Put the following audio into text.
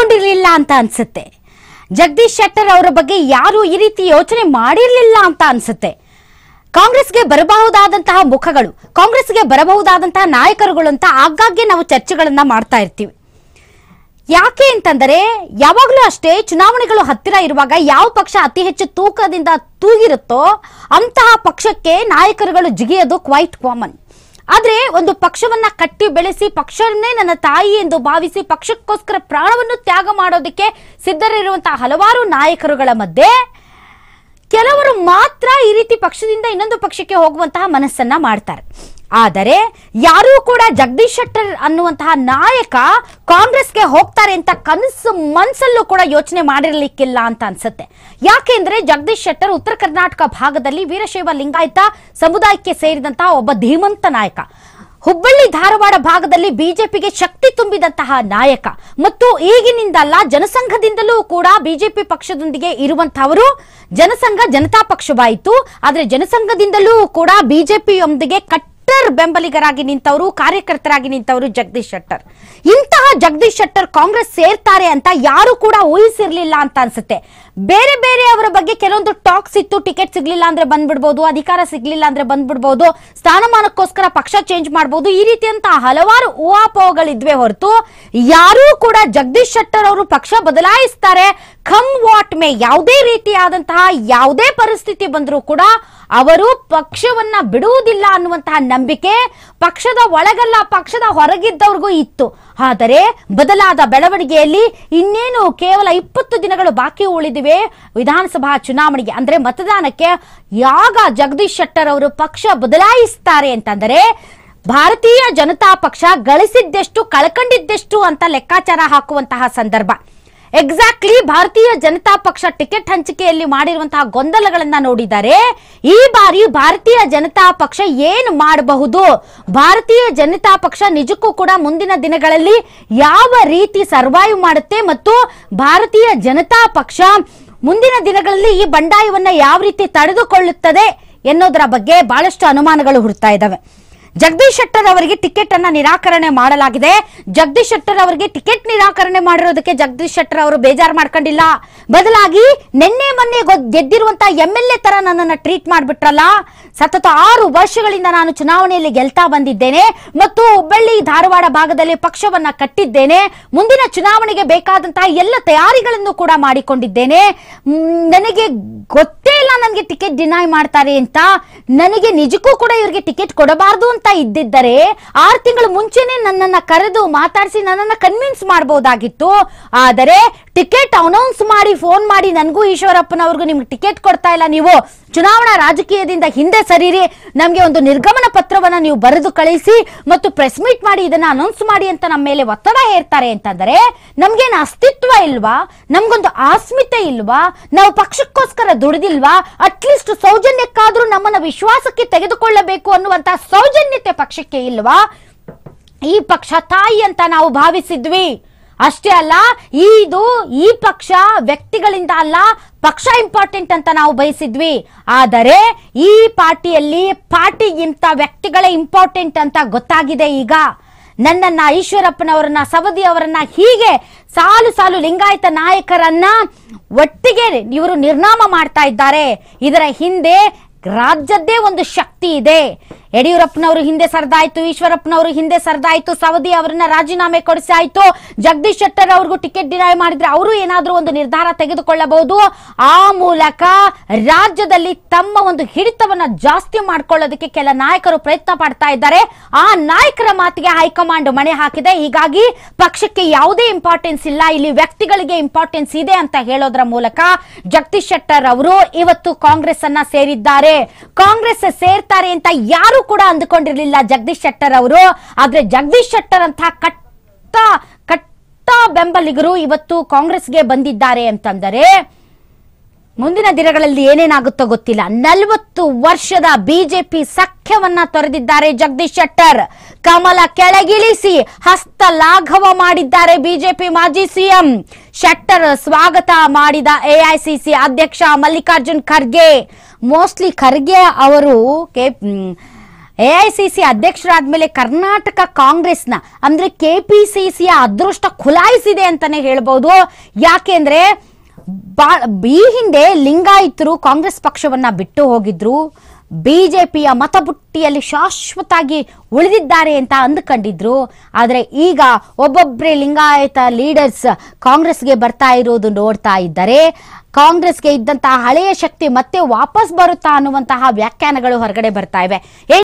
ಅನ್ಕೊಂಡಿರ್ಲಿಲ್ಲ ಅಂತ ಅನ್ಸುತ್ತೆ ಜಗದೀಶ್ ಶೆಟ್ಟರ್ ಅವರ ಬಗ್ಗೆ ಯಾರು ಈ ರೀತಿ ಯೋಚನೆ ಮಾಡಿರಲಿಲ್ಲ ಅಂತ ಅನ್ಸುತ್ತೆ ಕಾಂಗ್ರೆಸ್ಗೆ ಬರಬಹುದಾದಂತಹ ಮುಖಗಳು ಕಾಂಗ್ರೆಸ್ಗೆ ಬರಬಹುದಾದಂತಹ ನಾಯಕರುಗಳು ಅಂತ ಆಗಾಗ್ಗೆ ನಾವು ಚರ್ಚೆಗಳನ್ನ ಮಾಡ್ತಾ ಇರ್ತೀವಿ ಯಾಕೆ ಅಂತಂದರೆ ಯಾವಾಗಲೂ ಅಷ್ಟೇ ಚುನಾವಣೆಗಳು ಹತ್ತಿರ ಇರುವಾಗ ಯಾವ ಪಕ್ಷ ಅತಿ ಹೆಚ್ಚು ತೂಕದಿಂದ ತೂಗಿರುತ್ತೋ ಅಂತಹ ಪಕ್ಷಕ್ಕೆ ನಾಯಕರುಗಳು ಜಿಗಿಯೋದು ಕ್ವೈಟ್ ಕಾಮನ್ ಆದ್ರೆ ಒಂದು ಪಕ್ಷವನ್ನ ಕಟ್ಟಿ ಬೆಳೆಸಿ ಪಕ್ಷವನ್ನೇ ನನ್ನ ತಾಯಿ ಎಂದು ಭಾವಿಸಿ ಪಕ್ಷಕ್ಕೋಸ್ಕರ ಪ್ರಾಣವನ್ನು ತ್ಯಾಗ ಮಾಡೋದಕ್ಕೆ ಸಿದ್ಧರಿರುವಂತಹ ಹಲವಾರು ನಾಯಕರುಗಳ ಮಧ್ಯೆ ಕೆಲವರು ಮಾತ್ರ ಈ ರೀತಿ ಪಕ್ಷದಿಂದ ಇನ್ನೊಂದು ಪಕ್ಷಕ್ಕೆ ಹೋಗುವಂತಹ ಮನಸ್ಸನ್ನ ಮಾಡ್ತಾರೆ ಆದರೆ ಯಾರೂ ಕೂಡ ಜಗದೀಶ್ ಶೆಟ್ಟರ್ ಅನ್ನುವಂತಹ ನಾಯಕ ಕಾಂಗ್ರೆಸ್ಗೆ ಹೋಗ್ತಾರೆ ಅಂತ ಕನಸು ಮನಸ್ಸಲ್ಲೂ ಕೂಡ ಯೋಚನೆ ಮಾಡಿರಲಿಕ್ಕಿಲ್ಲ ಅಂತ ಅನ್ಸುತ್ತೆ ಯಾಕೆಂದ್ರೆ ಜಗದೀಶ್ ಶೆಟ್ಟರ್ ಉತ್ತರ ಕರ್ನಾಟಕ ಭಾಗದಲ್ಲಿ ವೀರಶೈವ ಲಿಂಗಾಯತ ಸಮುದಾಯಕ್ಕೆ ಸೇರಿದಂತಹ ಒಬ್ಬ ಧೀಮಂತ ನಾಯಕ ಹುಬ್ಬಳ್ಳಿ ಧಾರವಾಡ ಭಾಗದಲ್ಲಿ ಬಿಜೆಪಿಗೆ ಶಕ್ತಿ ತುಂಬಿದಂತಹ ನಾಯಕ ಮತ್ತು ಈಗಿನಿಂದಲ್ಲ ಜನಸಂಘದಿಂದಲೂ ಕೂಡ ಬಿಜೆಪಿ ಪಕ್ಷದೊಂದಿಗೆ ಇರುವಂತಹವರು ಜನಸಂಘ ಜನತಾ ಪಕ್ಷವಾಯಿತು ಆದರೆ ಜನಸಂಘದಿಂದಲೂ ಕೂಡ ಬಿಜೆಪಿಯೊಂದಿಗೆ ಕಟ್ಟ ಬೆಂಬಲಿಗರಾಗಿ ನಿಂತವರು ಕಾರ್ಯಕರ್ತರಾಗಿ ನಿಂತವರು ಜಗದೀಶ್ ಶೆಟ್ಟರ್ ಇಂತಹ ಜಗದೀಶ್ ಶೆಟ್ಟರ್ ಕಾಂಗ್ರೆಸ್ ಸೇರ್ತಾರೆ ಅಂತ ಯಾರು ಕೂಡ ಊಹಿಸಿರ್ಲಿಲ್ಲ ಅಂತ ಅನ್ಸುತ್ತೆ ಬೇರೆ ಬೇರೆ ಅವರ ಬಗ್ಗೆ ಕೆಲವೊಂದು ಟಾಕ್ಸ್ ಇತ್ತು ಟಿಕೆಟ್ ಸಿಗ್ಲಿಲ್ಲ ಅಂದ್ರೆ ಬಂದ್ಬಿಡ್ಬೋದು ಅಧಿಕಾರ ಸಿಗ್ಲಿಲ್ಲ ಅಂದ್ರೆ ಬಂದ್ಬಿಡ್ಬಹುದು ಸ್ಥಾನಮಾನಕ್ಕೋಸ್ಕರ ಪಕ್ಷ ಚೇಂಜ್ ಮಾಡಬಹುದು ಈ ರೀತಿಯಂತಹ ಹಲವಾರು ಊಹಾಪೋಹಗಳಿದ್ವೆ ಹೊರತು ಯಾರೂ ಕೂಡ ಜಗದೀಶ್ ಶೆಟ್ಟರ್ ಅವರು ಪಕ್ಷ ಬದಲಾಯಿಸ್ತಾರೆ ಕಮ್ ವಾಟ್ ಮೇ ಯಾವುದೇ ರೀತಿಯಾದಂತಹ ಯಾವುದೇ ಪರಿಸ್ಥಿತಿ ಬಂದರೂ ಕೂಡ ಅವರು ಪಕ್ಷವನ್ನ ಬಿಡುವುದಿಲ್ಲ ಅನ್ನುವಂತಹ ನಂಬಿಕೆ ಪಕ್ಷದ ಒಳಗಲ್ಲ ಪಕ್ಷದ ಹೊರಗಿದ್ದವ್ರಿಗೂ ಇತ್ತು ಆದರೆ ಬದಲಾದ ಬೆಳವಣಿಗೆಯಲ್ಲಿ ಇನ್ನೇನು ಕೇವಲ ಇಪ್ಪತ್ತು ದಿನಗಳು ಬಾಕಿ ಉಳಿದಿವೆ ವಿಧಾನಸಭಾ ಚುನಾವಣೆಗೆ ಅಂದ್ರೆ ಮತದಾನಕ್ಕೆ ಯಾಗ ಜಗದೀಶ್ ಶೆಟ್ಟರ್ ಅವರು ಪಕ್ಷ ಬದಲಾಯಿಸ್ತಾರೆ ಅಂತಂದರೆ ಭಾರತೀಯ ಜನತಾ ಪಕ್ಷ ಗಳಿಸಿದ್ದೆಷ್ಟು ಕಳ್ಕೊಂಡಿದ್ದೆಷ್ಟು ಅಂತ ಲೆಕ್ಕಾಚಾರ ಹಾಕುವಂತಹ ಸಂದರ್ಭ ಎಕ್ಸಾಕ್ಟ್ಲಿ ಭಾರತೀಯ ಜನತಾ ಪಕ್ಷ ಟಿಕೆಟ್ ಹಂಚಿಕೆಯಲ್ಲಿ ಮಾಡಿರುವಂತಹ ಗೊಂದಲಗಳನ್ನ ನೋಡಿದರೆ ಈ ಬಾರಿ ಭಾರತೀಯ ಜನತಾ ಪಕ್ಷ ಏನು ಮಾಡಬಹುದು ಭಾರತೀಯ ಜನತಾ ಪಕ್ಷ ನಿಜಕ್ಕೂ ಕೂಡ ಮುಂದಿನ ದಿನಗಳಲ್ಲಿ ಯಾವ ರೀತಿ ಸರ್ವೈವ್ ಮಾಡುತ್ತೆ ಮತ್ತು ಭಾರತೀಯ ಜನತಾ ಪಕ್ಷ ಮುಂದಿನ ದಿನಗಳಲ್ಲಿ ಈ ಬಂಡಾಯವನ್ನ ಯಾವ ರೀತಿ ತಡೆದುಕೊಳ್ಳುತ್ತದೆ ಎನ್ನೋದರ ಬಗ್ಗೆ ಬಹಳಷ್ಟು ಅನುಮಾನಗಳು ಹುಡ್ತಾ ಇದ್ದಾವೆ ಜಗದೀಶ್ ಶೆಟ್ಟರ್ ಅವರಿಗೆ ಟಿಕೆಟ್ ಅನ್ನ ನಿರಾಕರಣೆ ಮಾಡಲಾಗಿದೆ ಜಗದೀಶ್ ಶೆಟ್ಟರ್ ಅವರಿಗೆ ಟಿಕೆಟ್ ನಿರಾಕರಣೆ ಮಾಡಿರೋದಕ್ಕೆ ಜಗದೀಶ್ ಶೆಟ್ಟರ್ ಅವರು ಬೇಜಾರು ಮಾಡ್ಕೊಂಡಿಲ್ಲ ಬದಲಾಗಿ ನಿನ್ನೆ ಮೊನ್ನೆ ಗೆದ್ದಿರುವಂತಹ ಎಂ ಎಲ್ ಎ ತರ ನನ್ನನ್ನು ಟ್ರೀಟ್ ಮಾಡಿಬಿಟ್ರಲ್ಲ ಸತತ ಆರು ವರ್ಷಗಳಿಂದ ನಾನು ಚುನಾವಣೆಯಲ್ಲಿ ಗೆಲ್ತಾ ಬಂದಿದ್ದೇನೆ ಮತ್ತು ಹುಬ್ಬಳ್ಳಿ ಧಾರವಾಡ ಭಾಗದಲ್ಲಿ ಪಕ್ಷವನ್ನ ಕಟ್ಟಿದ್ದೇನೆ ಮುಂದಿನ ಚುನಾವಣೆಗೆ ಬೇಕಾದಂತಹ ಎಲ್ಲ ತಯಾರಿಗಳನ್ನು ಕೂಡ ಮಾಡಿಕೊಂಡಿದ್ದೇನೆ ನನಗೆ ಗೊತ್ತೇ ಇಲ್ಲ ನನಗೆ ಟಿಕೆಟ್ ಡಿನೈ ಮಾಡ್ತಾರೆ ಅಂತ ನನಗೆ ನಿಜಕ್ಕೂ ಕೂಡ ಇವರಿಗೆ ಟಿಕೆಟ್ ಕೊಡಬಾರದು ಅಂತ ಇದ್ದಿದ್ದರೆ ಆರು ತಿಂಗಳು ಮುಂಚೆನೆ ನನ್ನನ್ನ ಕರೆದು ಮಾತಾಡಿಸಿ ನನ್ನನ್ನ ಕನ್ವಿನ್ಸ್ ಮಾಡಬಹುದಾಗಿತ್ತು ಆದರೆ ಟಿಕೆಟ್ ಅನೌನ್ಸ್ ಮಾಡಿ ಫೋನ್ ಮಾಡಿ ನನಗೂ ಈಶ್ವರಪ್ಪನವ್ರಿಗೂ ನಿಮ್ಗೆ ಟಿಕೆಟ್ ಕೊಡ್ತಾ ಇಲ್ಲ ನೀವು ಚುನಾವಣಾ ರಾಜಕೀಯದಿಂದ ಹಿಂದೆ ಸರಿರಿ ನಮಗೆ ಒಂದು ನಿರ್ಗಮನ ಪತ್ರವನ್ನ ನೀವು ಬರೆದು ಕಳಿಸಿ ಮತ್ತು ಪ್ರೆಸ್ ಮೀಟ್ ಮಾಡಿ ಇದನ್ನ ಅನೌನ್ಸ್ ಮಾಡಿ ಅಂತ ನಮ್ಮ ಮೇಲೆ ಒತ್ತಡ ಹೇರ್ತಾರೆ ಅಂತಂದ್ರೆ ನಮ್ಗೇನು ಅಸ್ತಿತ್ವ ಇಲ್ವಾ ನಮ್ಗೊಂದು ಆಸ್ಮಿತೆ ಇಲ್ವಾ ನಾವು ಪಕ್ಷಕ್ಕೋಸ್ಕರ ದುಡಿದಿಲ್ವಾ ಅಟ್ಲೀಸ್ಟ್ ಸೌಜನ್ಯಕ್ಕಾದ್ರೂ ನಮ್ಮನ್ನ ವಿಶ್ವಾಸಕ್ಕೆ ತೆಗೆದುಕೊಳ್ಳಬೇಕು ಅನ್ನುವಂತಹ ಸೌಜನ್ಯ ಮಾನ್ಯತೆ ಪಕ್ಷಕ್ಕೆ ಇಲ್ವಾ ಈ ಪಕ್ಷ ತಾಯಿ ಅಂತ ನಾವು ಭಾವಿಸಿದ್ವಿ ಅಷ್ಟೇ ಅಲ್ಲ ಇದು ಈ ಪಕ್ಷ ವ್ಯಕ್ತಿಗಳಿಂದ ಅಲ್ಲ ಪಕ್ಷ ಇಂಪಾರ್ಟೆಂಟ್ ಅಂತ ನಾವು ಬಯಸಿದ್ವಿ ಆದರೆ ಈ ಪಾರ್ಟಿಯಲ್ಲಿ ಪಾರ್ಟಿಗಿಂತ ವ್ಯಕ್ತಿಗಳೇ ಇಂಪಾರ್ಟೆಂಟ್ ಅಂತ ಗೊತ್ತಾಗಿದೆ ಈಗ ನನ್ನನ್ನ ಈಶ್ವರಪ್ಪನವರನ್ನ ಸವದಿ ಅವರನ್ನ ಹೀಗೆ ಸಾಲು ಸಾಲು ಲಿಂಗಾಯತ ನಾಯಕರನ್ನ ಒಟ್ಟಿಗೆ ಇವರು ನಿರ್ನಾಮ ಮಾಡ್ತಾ ಇದ್ದಾರೆ ಇದರ ಹಿಂದೆ ರಾಜ್ಯದ್ದೇ ಒಂದು ಶಕ್ತಿ ಇದೆ ಯಡಿಯೂರಪ್ಪನವರು ಹಿಂದೆ ಸರ್ದಾಯ್ತು ಈಶ್ವರಪ್ಪನವರು ಹಿಂದೆ ಸರ್ದಾಯ್ತು ಸವದಿ ಅವರನ್ನ ರಾಜೀನಾಮೆ ಕೊಡಿಸಿ ಆಯ್ತು ಜಗದೀಶ್ ಶೆಟ್ಟರ್ ಅವ್ರಿಗೂ ಟಿಕೆಟ್ ಡಿನೈ ಮಾಡಿದ್ರೆ ಅವರು ಏನಾದರೂ ಒಂದು ನಿರ್ಧಾರ ತೆಗೆದುಕೊಳ್ಳಬಹುದು ಆ ಮೂಲಕ ರಾಜ್ಯದಲ್ಲಿ ತಮ್ಮ ಒಂದು ಹಿಡಿತವನ್ನ ಜಾಸ್ತಿ ಮಾಡಿಕೊಳ್ಳೋದಕ್ಕೆ ಕೆಲ ನಾಯಕರು ಪ್ರಯತ್ನ ಪಡ್ತಾ ಇದ್ದಾರೆ ಆ ನಾಯಕರ ಮಾತಿಗೆ ಹೈಕಮಾಂಡ್ ಮಣೆ ಹಾಕಿದೆ ಹೀಗಾಗಿ ಪಕ್ಷಕ್ಕೆ ಯಾವುದೇ ಇಂಪಾರ್ಟೆನ್ಸ್ ಇಲ್ಲ ಇಲ್ಲಿ ವ್ಯಕ್ತಿಗಳಿಗೆ ಇಂಪಾರ್ಟೆನ್ಸ್ ಇದೆ ಅಂತ ಹೇಳೋದ್ರ ಮೂಲಕ ಜಗದೀಶ್ ಶೆಟ್ಟರ್ ಅವರು ಇವತ್ತು ಕಾಂಗ್ರೆಸ್ ಅನ್ನ ಸೇರಿದ್ದಾರೆ ಕಾಂಗ್ರೆಸ್ ಸೇರ್ತಾರೆ ಅಂತ ಯಾರು ಯಾರು ಕೂಡ ಅಂದುಕೊಂಡಿರಲಿಲ್ಲ ಜಗದೀಶ್ ಶೆಟ್ಟರ್ ಅವರು ಆದ್ರೆ ಜಗದೀಶ್ ಶೆಟ್ಟರ್ ಅಂತ ಕಟ್ಟ ಕಟ್ಟ ಬೆಂಬಲಿಗರು ಇವತ್ತು ಕಾಂಗ್ರೆಸ್ಗೆ ಬಂದಿದ್ದಾರೆ ಅಂತಂದರೆ ಮುಂದಿನ ದಿನಗಳಲ್ಲಿ ಏನೇನಾಗುತ್ತೋ ಗೊತ್ತಿಲ್ಲ ನಲವತ್ತು ವರ್ಷದ ಬಿಜೆಪಿ ಸಖ್ಯವನ್ನ ತೊರೆದಿದ್ದಾರೆ ಜಗದೀಶ್ ಶೆಟ್ಟರ್ ಕಮಲ ಕೆಳಗಿಳಿಸಿ ಹಸ್ತ ಲಾಘವ ಮಾಡಿದ್ದಾರೆ ಬಿಜೆಪಿ ಮಾಜಿ ಸಿಎಂ ಶೆಟ್ಟರ್ ಸ್ವಾಗತ ಮಾಡಿದ ಎಐಸಿಸಿ ಅಧ್ಯಕ್ಷ ಮಲ್ಲಿಕಾರ್ಜುನ್ ಖರ್ಗೆ ಮೋಸ್ಟ್ಲಿ ಖರ್ಗೆ ಅವರು ಕೆ ಎಐಸಿಸಿ ಮೇಲೆ ಕರ್ನಾಟಕ ಕಾಂಗ್ರೆಸ್ನ ಅಂದ್ರೆ ಕೆಪಿಸಿಸಿಯ ಅದೃಷ್ಟ ಖುಲಾಯಿಸಿದೆ ಅಂತಾನೆ ಹೇಳ್ಬಹುದು ಯಾಕೆಂದ್ರೆ ಈ ಹಿಂದೆ ಲಿಂಗಾಯತರು ಕಾಂಗ್ರೆಸ್ ಪಕ್ಷವನ್ನ ಬಿಟ್ಟು ಹೋಗಿದ್ರು ಬಿಜೆಪಿಯ ಮತಬುಟ್ಟಿಯಲ್ಲಿ ಶಾಶ್ವತಾಗಿ ಉಳಿದಿದ್ದಾರೆ ಅಂತ ಅಂದುಕೊಂಡಿದ್ರು ಆದರೆ ಈಗ ಒಬ್ಬೊಬ್ಬರೇ ಲಿಂಗಾಯತ ಲೀಡರ್ಸ್ ಕಾಂಗ್ರೆಸ್ಗೆ ಬರ್ತಾ ಇರೋದು ನೋಡ್ತಾ ಇದ್ದಾರೆ ಕಾಂಗ್ರೆಸ್ಗೆ ಇದ್ದಂತಹ ಹಳೆಯ ಶಕ್ತಿ ಮತ್ತೆ ವಾಪಸ್ ಬರುತ್ತಾ ಅನ್ನುವಂತಹ ವ್ಯಾಖ್ಯಾನಗಳು ಹೊರಗಡೆ ಬರ್ತಾ ಇವೆ